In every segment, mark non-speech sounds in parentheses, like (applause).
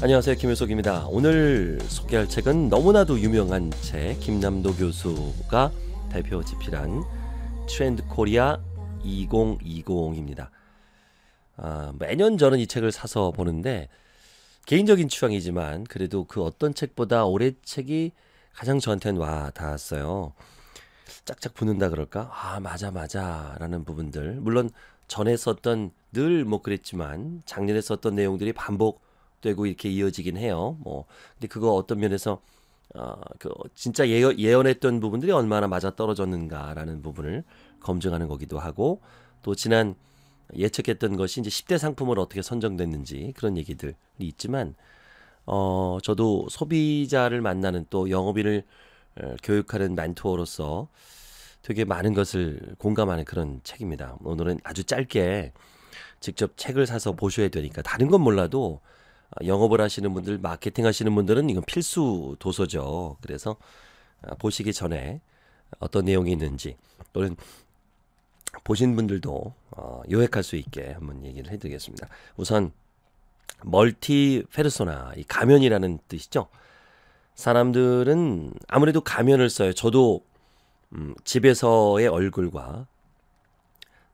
안녕하세요. 김효석입니다. 오늘 소개할 책은 너무나도 유명한 책 김남도 교수가 대표 집필한 트렌드 코리아 2020입니다. 아, 매년 저는 이 책을 사서 보는데 개인적인 취향이지만 그래도 그 어떤 책보다 올해 책이 가장 저한테는 와 닿았어요. 짝짝 붙는다 그럴까? 아 맞아 맞아라는 부분들 물론 전에 썼던 늘 뭐 그랬지만 작년에 썼던 내용들이 반복 되고 이렇게 이어지긴 해요. 뭐 근데 그거 어떤 면에서 아그 어, 그 진짜 예언, 예언했던 부분들이 얼마나 맞아 떨어졌는가라는 부분을 검증하는 거기도 하고 또 지난 예측했던 것이 이제 10대 상품으로 어떻게 선정됐는지 그런 얘기들이 있지만 어 저도 소비자를 만나는 또 영업인을 어, 교육하는 멘토로서 되게 많은 것을 공감하는 그런 책입니다. 오늘은 아주 짧게 직접 책을 사서 보셔야 되니까 다른 건 몰라도 아, 영업을 하시는 분들, 마케팅 하시는 분들은 이건 필수 도서죠. 그래서 아, 보시기 전에 어떤 내용이 있는지 또는 보신 분들도 어, 요약할 수 있게 한번 얘기를 해드리겠습니다. 우선 멀티 페르소나, 이 가면이라는 뜻이죠. 사람들은 아무래도 가면을 써요. 저도 음, 집에서의 얼굴과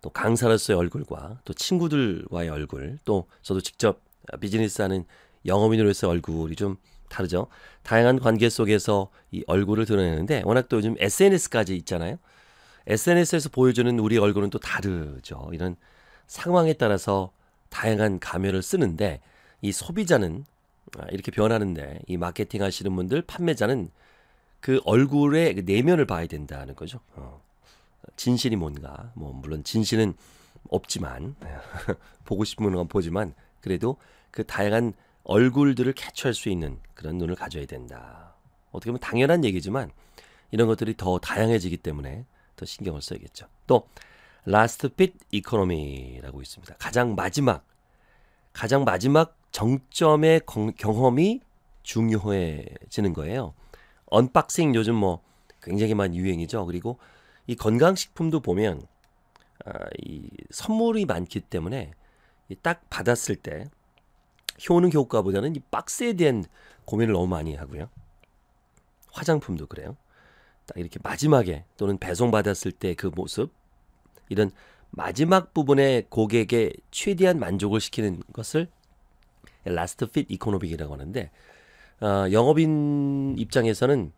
또 강사로서의 얼굴과 또 친구들과의 얼굴 또 저도 직접 아, 비즈니스하는 영업인으로서 얼굴이 좀 다르죠. 다양한 관계 속에서 이 얼굴을 드러내는데 워낙 또 요즘 SNS까지 있잖아요. SNS에서 보여주는 우리 얼굴은 또 다르죠. 이런 상황에 따라서 다양한 가면을 쓰는데 이 소비자는 아, 이렇게 변하는데 이 마케팅 하시는 분들 판매자는 그 얼굴의 그 내면을 봐야 된다는 거죠. 어. 진실이 뭔가 뭐 물론 진실은 없지만 (laughs) 보고 싶은 건 보지만 그래도 그 다양한 얼굴들을 캐치할 수 있는 그런 눈을 가져야 된다. 어떻게 보면 당연한 얘기지만 이런 것들이 더 다양해지기 때문에 더 신경을 써야겠죠. 또 라스트 핏 이코노미라고 있습니다. 가장 마지막 가장 마지막 정점의 경험이 중요해지는 거예요. 언박싱 요즘 뭐 굉장히 많이 유행이죠. 그리고 이 건강식품도 보면 아, 이 선물이 많기 때문에 딱 받았을 때 효능 효과보다는 이 박스에 대한 고민을 너무 많이 하고요. 화장품도 그래요. 딱 이렇게 마지막에 또는 배송받았을 때 그 모습 이런 마지막 부분에 고객의 최대한 만족을 시키는 것을 라스트 핏이코노빅이라고 하는데 어, 영업인 입장에서는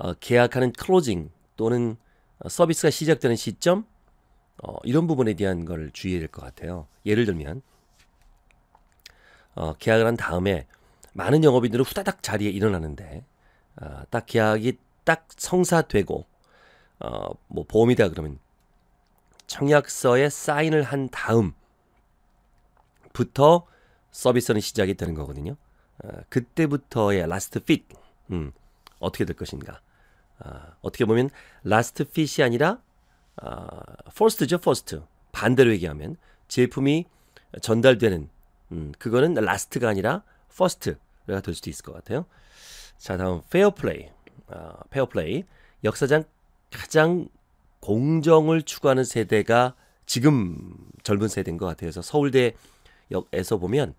어, 계약하는 클로징 또는 어, 서비스가 시작되는 시점 어, 이런 부분에 대한 걸 주의해야 될 것 같아요. 예를 들면 어, 계약을 한 다음에 많은 영업인들은 후다닥 자리에 일어나는데 어, 딱 계약이 딱 성사되고 어, 뭐 보험이다 그러면 청약서에 사인을 한 다음부터 서비스는 시작이 되는 거거든요. 어, 그때부터의 라스트 핏 음, 어떻게 될 것인가? 어, 어떻게 보면 라스트 핏이 아니라 아, 퍼스트죠, 퍼스트. 반대로 얘기하면 제품이 전달되는 음, 그거는 라스트가 아니라 퍼스트가 될 수도 있을 것 같아요. 자, 다음 페어플레이. 아, 페어플레이. 역사상 가장 공정을 추구하는 세대가 지금 젊은 세대인 것 같아요. 그래서 서울대역에서 보면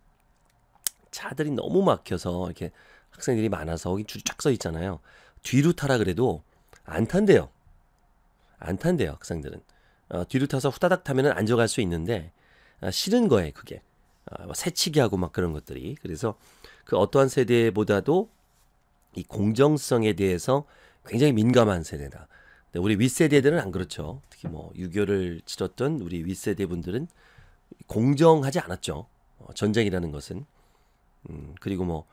차들이 너무 막혀서 이렇게 학생들이 많아서 줄이 쫙서 있잖아요. 뒤로 타라 그래도 안 탄대요. 안 탄대요 학생들은 어, 뒤로 타서 후다닥 타면은 앉아갈 수 있는데 아, 싫은 거예요 그게 어, 새치기하고 막 그런 것들이 그래서 그 어떠한 세대보다도 이 공정성에 대해서 굉장히 민감한 세대다. 근데 우리 윗세대들은 안 그렇죠. 특히 뭐 유교를 치렀던 우리 윗세대 분들은 공정하지 않았죠. 어, 전쟁이라는 것은 음, 그리고 뭐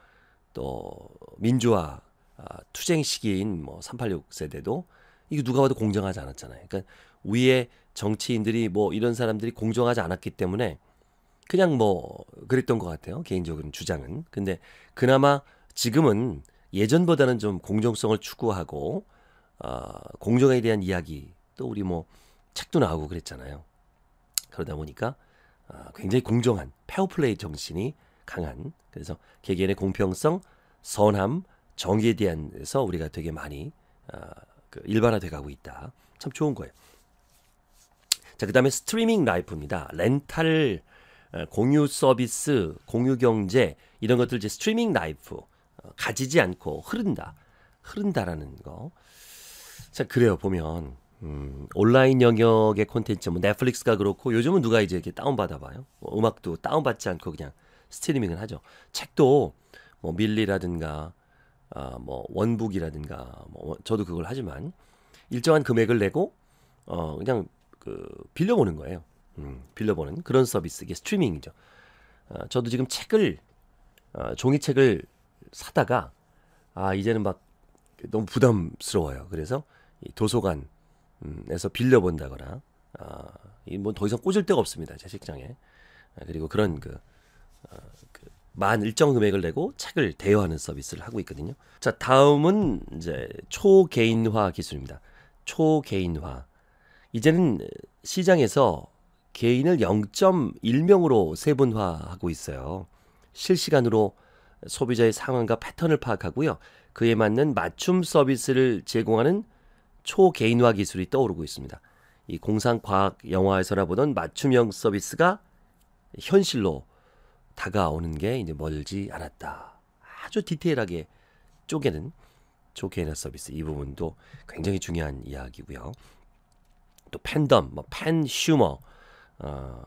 또 민주화 아, 투쟁 시기인 뭐386 세대도 이게 누가 봐도 공정하지 않았잖아요. 그러니까 위에 정치인들이 뭐 이런 사람들이 공정하지 않았기 때문에 그냥 뭐 그랬던 것 같아요. 개인적인 주장은. 근데 그나마 지금은 예전보다는 좀 공정성을 추구하고 어, 공정에 대한 이야기 또 우리 뭐 책도 나오고 그랬잖아요. 그러다 보니까 어, 굉장히 공정한 페어플레이 정신이 강한 그래서 개개인의 공평성, 선함, 정의에 대한서 우리가 되게 많이 어, 그 일반화돼 가고 있다. 참 좋은 거예요. 자, 그다음에 스트리밍 라이프입니다. 렌탈 어, 공유 서비스, 공유 경제 이런 것들 이제 스트리밍 라이프 어, 가지지 않고 흐른다. 흐른다라는 거. 자, 그래요. 보면 음, 온라인 영역의 콘텐츠 뭐 넷플릭스가 그렇고 요즘은 누가 이제 이렇게 다운 받아 봐요. 뭐 음악도 다운 받지 않고 그냥 스트리밍을 하죠. 책도 뭐 밀리라든가 아, 뭐 원북이라든가 뭐 저도 그걸 하지만 일정한 금액을 내고 어 그냥 그 빌려보는 거예요. 음, 빌려보는 그런 서비스 이게 스트리밍이죠. 어, 저도 지금 책을 어, 종이책을 사다가 아 이제는 막 너무 부담스러워요. 그래서 이 도서관에서 음, 빌려본다거나 아, 이 뭐 더 이상 꽂을 데가 없습니다 제 책장에 아, 그리고 그런 그만 일정 금액을 내고 책을 대여하는 서비스를 하고 있거든요. 자, 다음은 이제 초개인화 기술입니다. 초개인화. 이제는 시장에서 개인을 0.1명으로 세분화하고 있어요. 실시간으로 소비자의 상황과 패턴을 파악하고요. 그에 맞는 맞춤 서비스를 제공하는 초개인화 기술이 떠오르고 있습니다. 이 공상과학 영화에서나 보던 맞춤형 서비스가 현실로 다가오는 게 이제 멀지 않았다. 아주 디테일하게 쪼개는 쪼개는 서비스 이 부분도 굉장히 중요한 이야기고요. 또 팬덤, 뭐 팬슈머 어,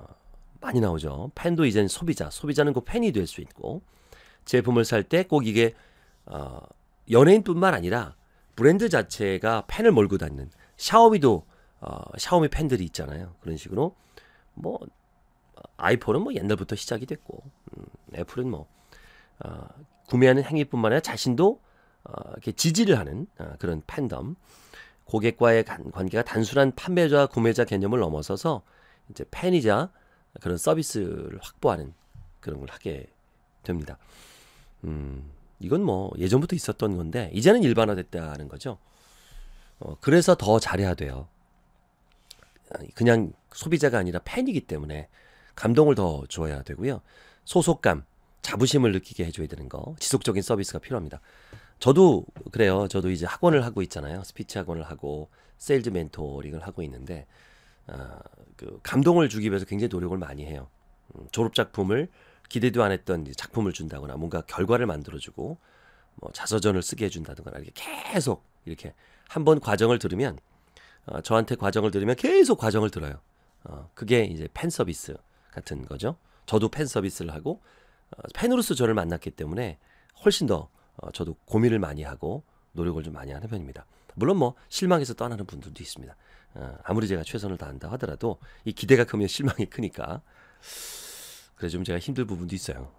많이 나오죠. 팬도 이젠 소비자, 소비자는 그 팬이 될 수 있고 제품을 살 때 꼭 이게 어, 연예인뿐만 아니라 브랜드 자체가 팬을 몰고 닿는 샤오미도 어, 샤오미 팬들이 있잖아요. 그런 식으로 뭐 아이폰은 뭐 옛날부터 시작이 됐고 음, 애플은 뭐 어, 구매하는 행위뿐만 아니라 자신도 어, 이렇게 지지를 하는 어, 그런 팬덤 고객과의 관, 관계가 단순한 판매자 구매자 개념을 넘어서서 이제 팬이자 그런 서비스를 확보하는 그런 걸 하게 됩니다. 음, 이건 뭐 예전부터 있었던 건데 이제는 일반화됐다는 거죠. 어, 그래서 더 잘해야 돼요. 아, 그냥 소비자가 아니라 팬이기 때문에 감동을 더 줘야 되고요. 소속감, 자부심을 느끼게 해줘야 되는 거, 지속적인 서비스가 필요합니다. 저도 그래요. 저도 이제 학원을 하고 있잖아요. 스피치 학원을 하고 세일즈 멘토링을 하고 있는데 어, 그 감동을 주기 위해서 굉장히 노력을 많이 해요. 음, 졸업 작품을 기대도 안 했던 작품을 준다거나 뭔가 결과를 만들어주고 뭐 자서전을 쓰게 해준다든가 이렇게 계속 이렇게 한번 과정을 들으면 어, 저한테 과정을 들으면 계속 과정을 들어요. 어, 그게 이제 팬 서비스 같은 거죠. 저도 팬 서비스를 하고 어, 팬으로서 저를 만났기 때문에 훨씬 더 어, 저도 고민을 많이 하고 노력을 좀 많이 하는 편입니다. 물론 뭐 실망해서 떠나는 분들도 있습니다. 어, 아무리 제가 최선을 다한다 하더라도 이 기대가 크면 실망이 크니까 그래서 좀 제가 힘들 부분도 있어요.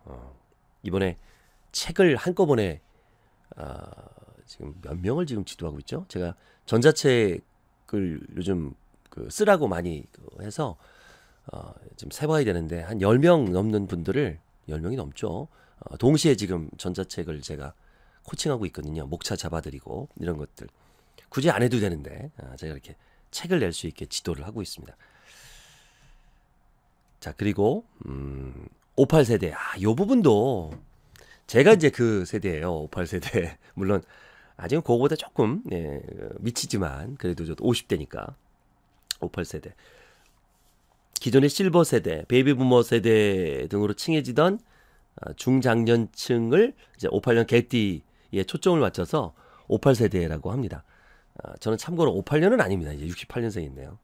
이번에 책을 한꺼번에 지금 몇 명을 지금 지도하고 있죠? 제가 전자책을 요즘 그 쓰라고 많이 해서 어, 지금 세봐야 되는데 한 10명 넘는 분들을 10명이 넘죠. 어, 동시에 지금 전자책을 제가 코칭하고 있거든요. 목차 잡아드리고 이런 것들. 굳이 안 해도 되는데 아, 제가 이렇게 책을 낼 수 있게 지도를 하고 있습니다. 자, 그리고 음, 58세대. 아, 요 부분도 제가 이제 그 세대예요. 58세대. (laughs) 물론 아직은 그거보다 조금 예, 어, 미치지만 그래도 저도 50대니까 58세대. 기존의 실버 세대, 베이비 부머 세대 등으로 칭해지던 어, 중장년층을 이제 58년 개띠에 초점을 맞춰서 58 세대라고 합니다. 어, 저는 참고로 58년은 아닙니다. 이제 68년생인데요.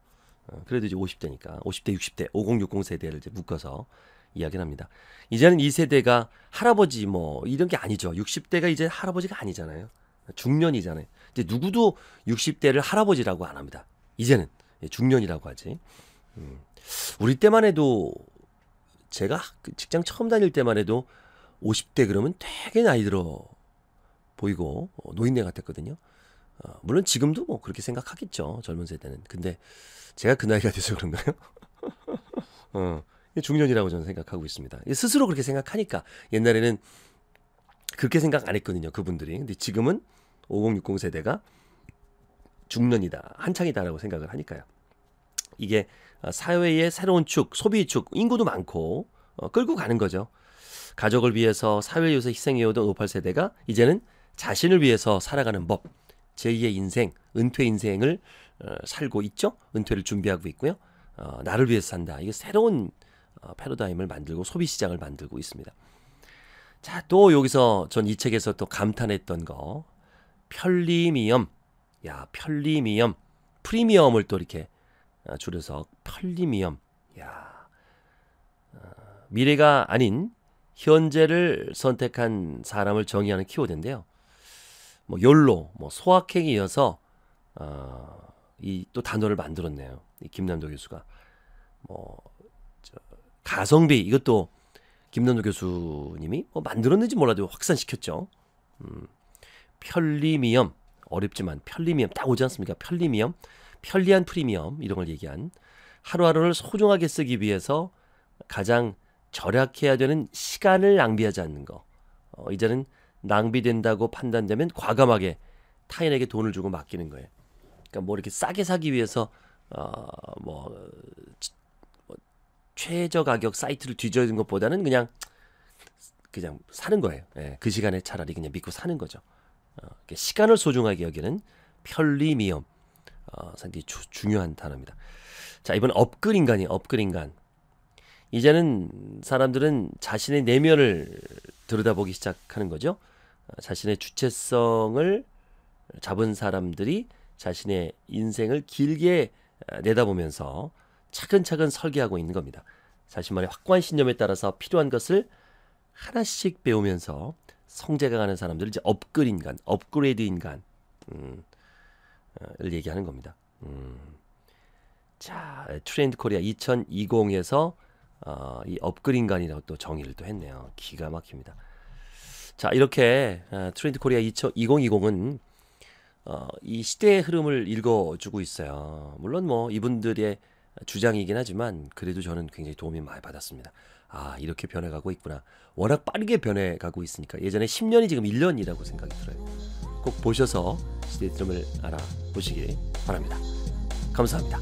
어, 그래도 이제 50대니까 50대, 60대, 5060 세대를 이제 묶어서 이야기를 합니다. 이제는 이 세대가 할아버지 뭐 이런 게 아니죠. 60대가 이제 할아버지가 아니잖아요. 중년이잖아요. 이제 누구도 60대를 할아버지라고 안 합니다. 이제는 예, 중년이라고 하지. 음. 우리 때만 해도 제가 그 직장 처음 다닐 때만 해도 50대 그러면 되게 나이 들어 보이고 어, 노인네 같았거든요. 어, 물론 지금도 뭐 그렇게 생각하겠죠 젊은 세대는. 근데 제가 그 나이가 돼서 그런가요? (laughs) 어, 중년이라고 저는 생각하고 있습니다. 스스로 그렇게 생각하니까 옛날에는 그렇게 생각 안 했거든요 그분들이. 근데 지금은 5060 세대가 중년이다 한창이다라고 생각을 하니까요. 이게 어, 사회의 새로운 축, 소비축, 인구도 많고 어, 끌고 가는 거죠. 가족을 위해서 사회 요새 희생해오던 58세대가 이제는 자신을 위해서 살아가는 법, 제2의 인생, 은퇴 인생을 어, 살고 있죠. 은퇴를 준비하고 있고요. 나를 위해서 산다. 이게 새로운 패러다임을 만들고 소비 시장을 만들고 있습니다. 자, 또 여기서 전 이 책에서 또 감탄했던 거 편리미엄, 야 편리미엄, 프리미엄을 또 이렇게 아, 줄여서 편리미엄. 야 아, 미래가 아닌 현재를 선택한 사람을 정의하는 키워드인데요. 뭐 열로, 뭐 소확행에 이어서 어, 아, 이또 단어를 만들었네요. 이 김남도 교수가 뭐 가성비 이것도 김남도 교수님이 뭐 만들었는지 몰라도 확산시켰죠. 음, 편리미엄 어렵지만 편리미엄 딱 오지 않습니까? 편리미엄 편리한 프리미엄 이런 걸 얘기한 하루하루를 소중하게 쓰기 위해서 가장 절약해야 되는 시간을 낭비하지 않는 거. 어, 이제는 낭비된다고 판단되면 과감하게 타인에게 돈을 주고 맡기는 거예요. 그러니까 뭐 이렇게 싸게 사기 위해서 어뭐 뭐, 최저 가격 사이트를 뒤져는 것보다는 그냥 그냥 사는 거예요. 예, 그 시간에 차라리 그냥 믿고 사는 거죠. 어, 시간을 소중하게 여기는 편리미엄. 어, 상당히 주, 중요한 단어입니다. 자, 이번 업글인간이 업글인간. 이제는 사람들은 자신의 내면을 들여다보기 시작하는 거죠. 어, 자신의 주체성을 잡은 사람들이 자신의 인생을 길게 어, 내다보면서 차근차근 설계하고 있는 겁니다. 자신만의 확고한 신념에 따라서 필요한 것을 하나씩 배우면서 성재가 가는 사람들 이제 업글 인간, 업그레이드 인간. 음, 를 얘기하는 겁니다. 음. 자, 트렌드 코리아 2020에서 어, 이 업그린간이라고 또 정의를 또 했네요. 기가 막힙니다. 자, 이렇게 어, 트렌드 코리아 2020은 어, 이 시대의 흐름을 읽어주고 있어요. 물론 뭐 이분들의 주장이긴 하지만 그래도 저는 굉장히 도움이 많이 받았습니다. 아, 이렇게 변해가고 있구나. 워낙 빠르게 변해가고 있으니까 예전에 10년이 지금 1년이라고 생각이 들어요. 꼭 보셔서 시대점을 알아보시길 바랍니다. 감사합니다.